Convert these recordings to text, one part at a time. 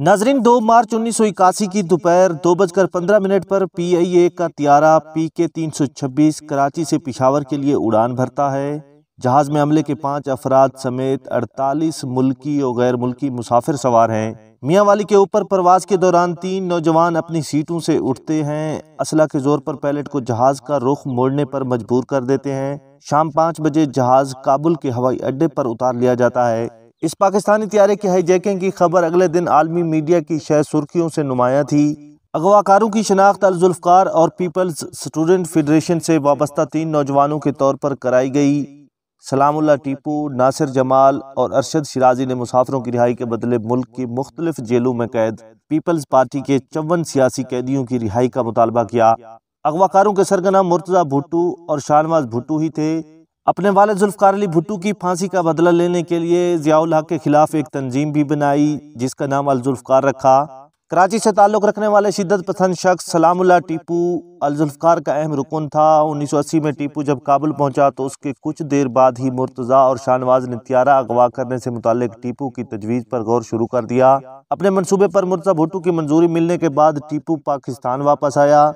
नाजरीन दो मार्च उन्नीस सौ इक्यासी की दोपहर दो बजकर पंद्रह मिनट पर पीआईए का त्यारा पी के तीन सौ छब्बीस कराची से पिशावर के लिए उड़ान भरता है जहाज में हमले के पांच अफराद समेत अड़तालीस मुल्की और गैर मुल्की मुसाफिर सवार हैं मियाँ वाली के ऊपर प्रवास के दौरान तीन नौजवान अपनी सीटों से उठते हैं असला के जोर पर पायलट को जहाज का रुख मोड़ने पर मजबूर कर देते हैं शाम पाँच बजे जहाज काबुल के हवाई अड्डे पर उतार लिया जाता है इस पाकिस्तानी त्यारे की हाईजैकिंग की खबर अगले दिन आलमी मीडिया की शह सुर्खियों से नुमाया थी अगवाकारों की शनाख्त अलजुल्फ़ार और पीपल्स स्टूडेंट फेडरेशन से वाबस्ता तीन नौजवानों के तौर पर कराई गई सलामुल्ला टीपू नासिर जमाल और अरशद शराजी ने मुसाफरों की रिहाई के बदले मुल्क की मुख्तलिफ जेलों में कैद पीपल्स पार्टी के चौवन सियासी कैदियों की रिहाई का मुतालबा किया अगवाकारों के सरगना मुर्तजा भुट्टू और शाहनवाज भुट्टू ही थे अपने वाले जुल्फ़ार अली भुट्टू की फांसी का बदला लेने के लिए जियाउल हक के खिलाफ एक तंजीम भी बनाई जिसका नाम अलजुल्फ़ार रखा कराची से ताल्लुक़ रखने वाले शिदत पसंद शख्स सलामुल्ला टीपू अलजुल्फ़ार का अहम रुकन था 1980 में टीपू जब काबुल पहुंचा तो उसके कुछ देर बाद ही मुर्तज़ा और शाहनवाज ने त्यारा अगवा करने से मुतल टीपू की तजवीज़ पर गौर शुरू कर दिया अपने मनसूबे पर मुर्तज़ा भुट्टू की मंजूरी मिलने के बाद टीपू पाकिस्तान वापस आया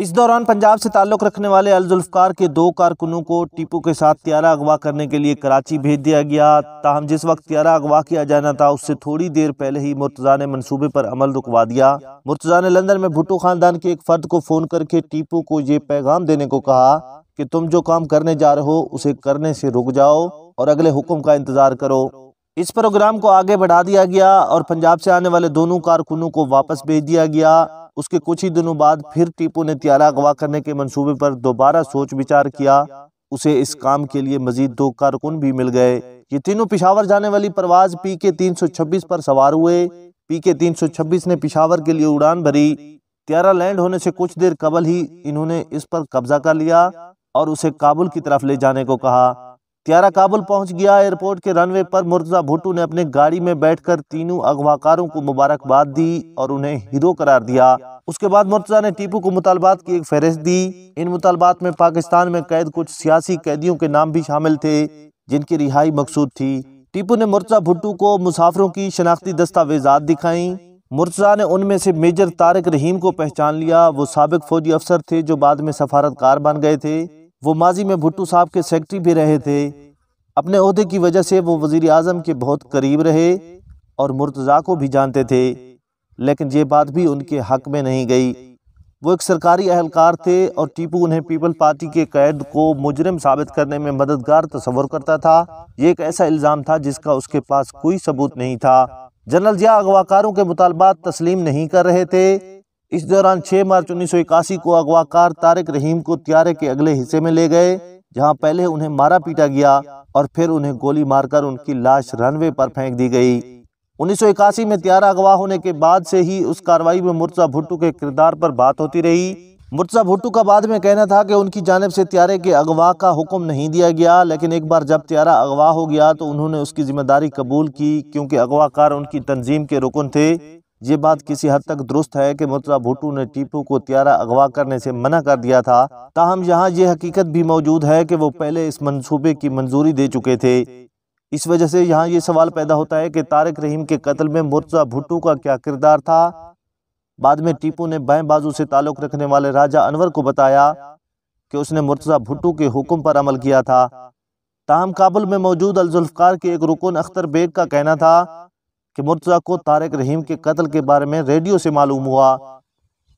इस दौरान पंजाब से ताल्लुक़ रखने वाले अलजुल्फ़ार के दो कारकुनों को टीपू के साथ त्यारा अगवा करने के लिए कराची भेज दिया गया ताहम जिस वक्त त्यारा अगवा किया जाना था उससे थोड़ी देर पहले ही मुर्तज़ा ने मनसूबे पर अमल रुकवा दिया मुर्तज़ा ने लंदन में भुट्टो ख़ानदान के एक फ़र्द को फ़ोन करके टीपू को ये पैगाम देने को कहा कि तुम जो काम करने जा रहे हो उसे करने से रुक जाओ और अगले हुक्म का इंतज़ार करो इस प्रोग्राम को आगे बढ़ा दिया गया और पंजाब से आने वाले दोनों कारकुनों को वापस भेज दिया गया उसके कुछ ही दिनों बाद फिर टीपू ने त्यारा अगवा करने के मंसूबे पर दोबारा सोच विचार किया उसे इस काम के लिए मजीद दो कारकुन भी मिल गए ये तीनों पिशावर जाने वाली परवाज पी के तीन सौ छब्बीस पर सवार हुए पी के तीन सौ छब्बीस ने पिशावर के लिए उड़ान भरी त्यारा लैंड होने से कुछ देर कबल ही इन्होंने इस पर कब्जा कर लिया और उसे काबुल की तरफ ले जाने को कहा त्यारा काबुल पहुंच गया एयरपोर्ट के रनवे पर मुर्तजा भुट्टो ने अपने गाड़ी में बैठकर तीनों अगवाकारों को मुबारकबाद दी और उन्हें हीरो करार दिया उसके बाद मुर्तजा ने टीपू को मुतालबात की एक फहरिस्त दी इन मुतालबात में पाकिस्तान में कैद कुछ सियासी कैदियों के नाम भी शामिल थे जिनकी रिहाई मकसूद थी टीपू ने मुर्तजा भुट्टू को मुसाफिरों की शनाख्ती दस्तावेजात दिखाई मुर्तजा ने उनमें से मेजर तारक रहीम को पहचान लिया वो सबक फौजी अफसर थे जो बाद में सफारतकार बन गए थे वो माजी में भुट्टो साहब के सेक्रेटरी भी रहे थे अपने अहदे की वजह से वो वज़ी अजम के बहुत करीब रहे और मुर्तज़ा को भी जानते थे लेकिन ये बात भी उनके हक में नहीं गई वो एक सरकारी अहलकार थे और टीपू उन्हें पीपल पार्टी के कैद को मुजरम साबित करने में मददगार तस्वर करता था ये एक ऐसा इल्ज़ाम था जिसका उसके पास कोई सबूत नहीं था जनरल जिया अगवाकारों के मुतालबात तस्लीम नहीं कर रहे थे इस दौरान 6 मार्च उन्नीस को अगवाकार तारिक रहीम को त्यारे के अगले हिस्से में ले गए जहां पहले उन्हें मारा पीटा गया और फिर उन्हें गोली मारकर उनकी लाश रनवे पर फेंक दी गई उन्नीस में त्यारा अगवा होने के बाद से ही उस कार्रवाई में मुर्जा भुट्टू के किरदार पर बात होती रही मुर्जा भुट्टू का बाद में कहना था कि उनकी जानब से त्यारे के अगवा का हुक्म नहीं दिया गया लेकिन एक बार जब त्यारा अगवा हो गया तो उन्होंने उसकी जिम्मेदारी कबूल की क्योंकि अगवाकार उनकी तंजीम के रुकन थे ये बात किसी हद तक दुरुस्त है कि मुतला भुट्टू ने टीपू को त्यारा अगवा करने से मना कर दिया था ताहम यहाँ ये हकीकत भी मौजूद है कि वो पहले इस मंसूबे की मंजूरी दे चुके थे इस वजह से यहाँ ये सवाल पैदा होता है कि तारक रहीम के कत्ल में मुर्जा भुट्टू का क्या किरदार था बाद में टीपू ने बाएं बाजू से ताल्लुक़ रखने वाले राजा अनवर को बताया कि उसने मुर्जा भुट्टू के हुक्म पर अमल किया था ताहम काबुल में मौजूद अलजुल्फकार के एक रुकन अख्तर बेग का कहना था कि मुर्तज़ा को तारक रहीम के कत्ल के बारे में रेडियो से मालूम हुआ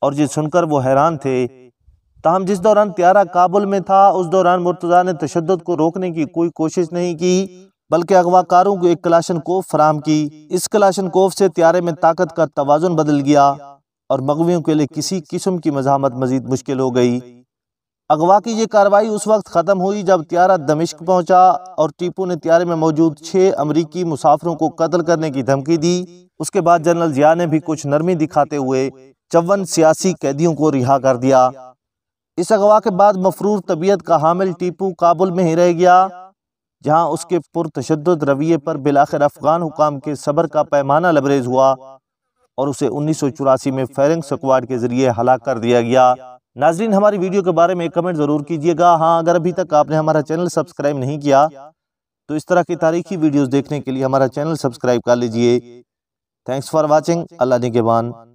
और ये सुनकर वो हैरान थे ताहम जिस दौरान त्यारा काबुल में था उस दौरान मुर्तज़ा ने तशद को रोकने की कोई कोशिश नहीं की बल्कि अगवाकारों को एक कलाशन कोफ फराम की इस कलाशन कोफ से त्यारे में ताकत का तोज़ुन बदल गया और मगवियों के लिए किसी किस्म की मजामत मजीद मुश्किल हो गई अगवा की ये कार्रवाई उस वक्त ख़त्म हुई जब त्यारा दमिश्क पहुंचा और टीपू ने त्यारे में मौजूद छः अमरीकी मुसाफरों को कत्ल करने की धमकी दी उसके बाद जनरल जिया ने भी कुछ नरमी दिखाते हुए चौवन सियासी कैदियों को रिहा कर दिया इस अगवा के बाद मफरूर तबीयत का हामिल टीपू काबुल में ही रह गया जहां उसके पुरतशद रवैये पर बिलाखिर अफगान हुकाम के सबर का पैमाना लबरेज हुआ और उसे उन्नीस में फेरिंग स्क्वाड के जरिए हला कर दिया गया नाजरीन हमारी वीडियो के बारे में कमेंट ज़रूर कीजिएगा हाँ अगर अभी तक आपने हमारा चैनल सब्सक्राइब नहीं किया तो इस तरह की तारीखी वीडियोस देखने के लिए हमारा चैनल सब्सक्राइब कर लीजिए थैंक्स फॉर वाचिंग अल्लाह निगेबान